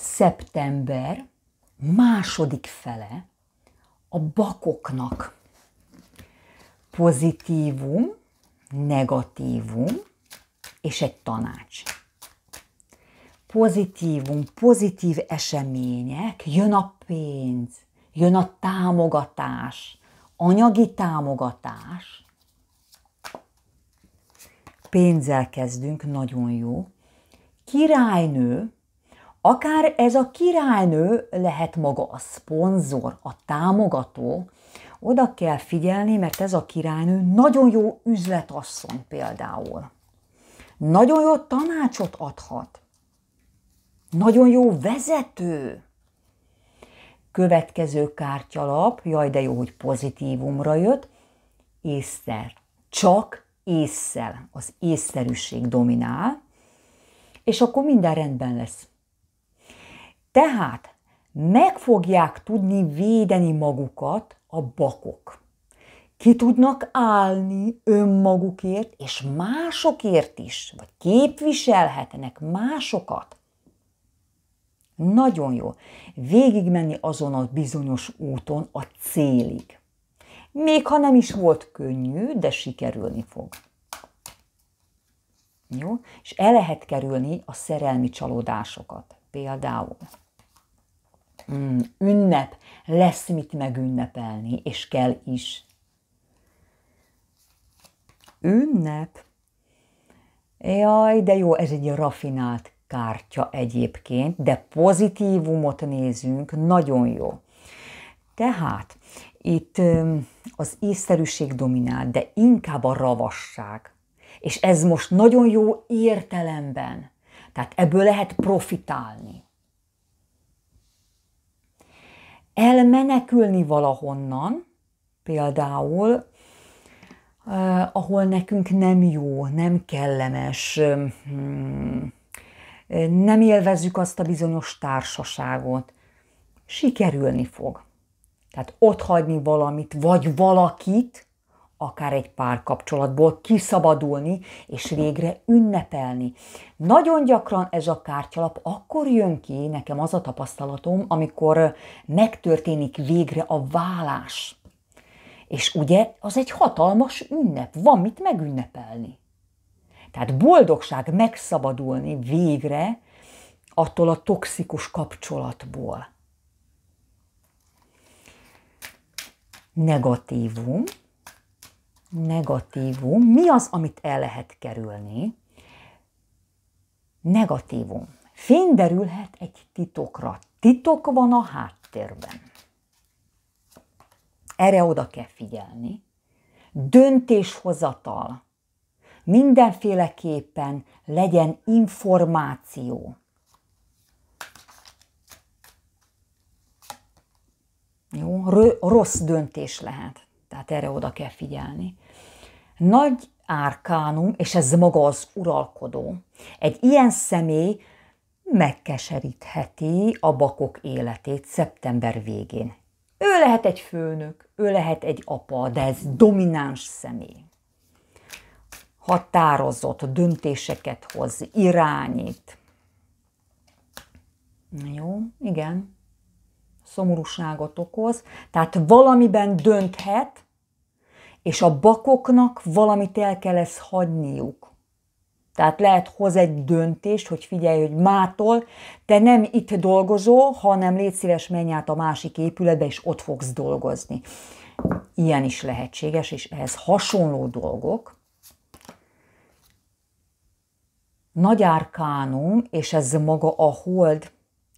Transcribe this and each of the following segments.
szeptember második fele a bakoknak. Pozitívum, negatívum és egy tanács. Pozitívum, pozitív események, jön a pénz, jön a támogatás, anyagi támogatás. Pénzzel kezdünk, nagyon jó. Királynő, Akár ez a királynő lehet maga a szponzor, a támogató, oda kell figyelni, mert ez a királynő nagyon jó üzletasszony például. Nagyon jó tanácsot adhat. Nagyon jó vezető. Következő kártyalap, jaj de jó, hogy pozitívumra jött, észszer. Csak észszel. Az észszerűség dominál, és akkor minden rendben lesz. Tehát meg fogják tudni védeni magukat a bakok. Ki tudnak állni önmagukért és másokért is, vagy képviselhetnek másokat. Nagyon jó végigmenni azon a bizonyos úton a célig. Még ha nem is volt könnyű, de sikerülni fog. Jó? És el lehet kerülni a szerelmi csalódásokat például hmm, ünnep, lesz mit megünnepelni, és kell is. Ünnep? Jaj, de jó, ez egy rafinált kártya egyébként, de pozitívumot nézünk, nagyon jó. Tehát itt az észszerűség dominál, de inkább a ravasság. És ez most nagyon jó értelemben tehát ebből lehet profitálni. Elmenekülni valahonnan, például, eh, ahol nekünk nem jó, nem kellemes, hmm, nem élvezzük azt a bizonyos társaságot, sikerülni fog. Tehát ott hagyni valamit, vagy valakit, akár egy párkapcsolatból kiszabadulni, és végre ünnepelni. Nagyon gyakran ez a kártyalap akkor jön ki, nekem az a tapasztalatom, amikor megtörténik végre a vállás. És ugye az egy hatalmas ünnep, van mit megünnepelni. Tehát boldogság megszabadulni végre attól a toxikus kapcsolatból. Negatívum, negatívum, mi az, amit el lehet kerülni? Negatívum. Fényderülhet egy titokra. Titok van a háttérben. Erre oda kell figyelni. Döntéshozatal. Mindenféleképpen legyen információ. Jó, rossz döntés lehet. Tehát erre oda kell figyelni. Nagy árkánum, és ez maga az uralkodó. Egy ilyen személy megkeserítheti a bakok életét szeptember végén. Ő lehet egy főnök, ő lehet egy apa, de ez domináns személy. Határozott döntéseket hoz, irányít. Jó, igen szomorúságot okoz, tehát valamiben dönthet, és a bakoknak valamit el kell ezt hagyniuk. Tehát lehet hoz egy döntést, hogy figyelj, hogy mától te nem itt dolgozol, hanem légy szíves, menj át a másik épületbe, és ott fogsz dolgozni. Ilyen is lehetséges, és ehhez hasonló dolgok. Nagy árkánum, és ez maga a hold,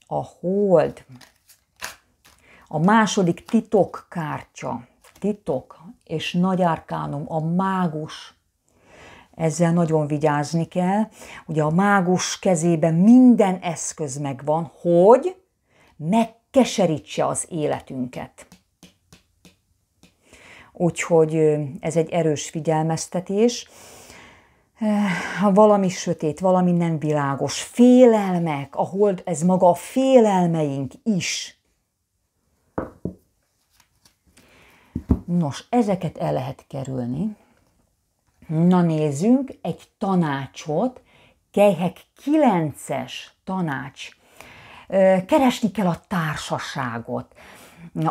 a hold, a második titokkártya, titok és nagy árkánum, a mágus ezzel nagyon vigyázni kell. Ugye a mágus kezében minden eszköz megvan, hogy megkeserítse az életünket. Úgyhogy ez egy erős figyelmeztetés. Eh, ha valami sötét, valami nem világos, félelmek, a hold, ez maga a félelmeink is Nos, ezeket el lehet kerülni. Na nézzünk egy tanácsot, kelyhek 9-es tanács. Keresni kell a társaságot,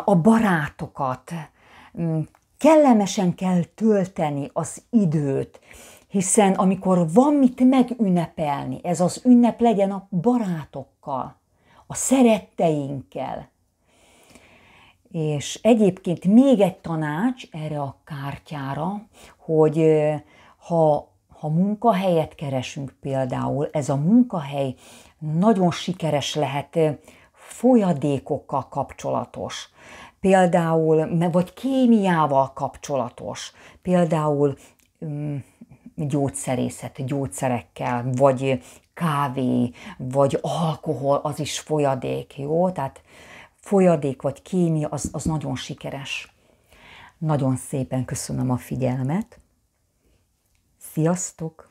a barátokat, mm, kellemesen kell tölteni az időt, hiszen amikor van mit megünnepelni, ez az ünnep legyen a barátokkal, a szeretteinkkel, és egyébként még egy tanács erre a kártyára, hogy ha, ha munkahelyet keresünk például, ez a munkahely nagyon sikeres lehet folyadékokkal kapcsolatos, például, vagy kémiával kapcsolatos, például gyógyszerészet, gyógyszerekkel, vagy kávé, vagy alkohol, az is folyadék, jó? Tehát folyadék vagy kémia, az, az nagyon sikeres. Nagyon szépen köszönöm a figyelmet. Sziasztok!